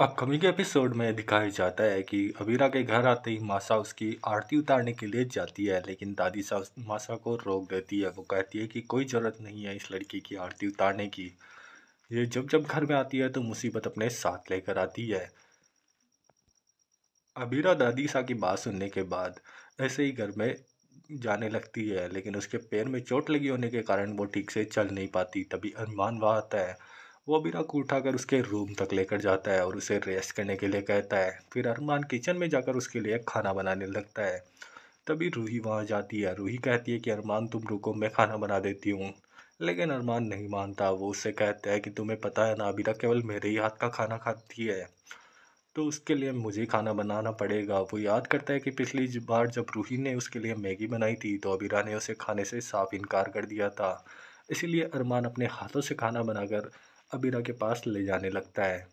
upcoming episode में दिखाया जाता है कि अबीरा के घर आते ही मासा उसकी आरती उतारने के लिए जाती है लेकिन दादी साहब मासा को रोक देती है वो कहती है कि कोई ज़रूरत नहीं है इस लड़की की आरती उतारने की ये जब जब घर में आती है तो मुसीबत अपने साथ लेकर आती है अबीरा दादी साहब की बात सुनने के बाद ऐसे ही घर में जाने लगती है लेकिन उसके पैर में चोट लगी होने के कारण वो ठीक से चल नहीं पाती तभी अनुमान वहाँ आता है वो अबीरा को उठाकर उसके रूम तक लेकर जाता है और उसे रेस्ट करने के लिए कहता है फिर अरमान किचन में जाकर उसके लिए खाना बनाने लगता है तभी रूही वहाँ जाती है रूही कहती है कि अरमान तुम रुको मैं खाना बना देती हूँ लेकिन अरमान नहीं मानता वो उससे कहता है कि तुम्हें पता है ना अबीरा केवल मेरे ही हाथ का खाना खाती है तो उसके लिए मुझे खाना बनाना पड़ेगा वो याद करता है कि पिछली बार जब रूही ने उसके लिए मैगी बनाई थी तो अबीरा ने उसे खाने से साफ इनकार कर दिया था इसीलिए अरमान अपने हाथों से खाना बनाकर अबीरा के पास ले जाने लगता है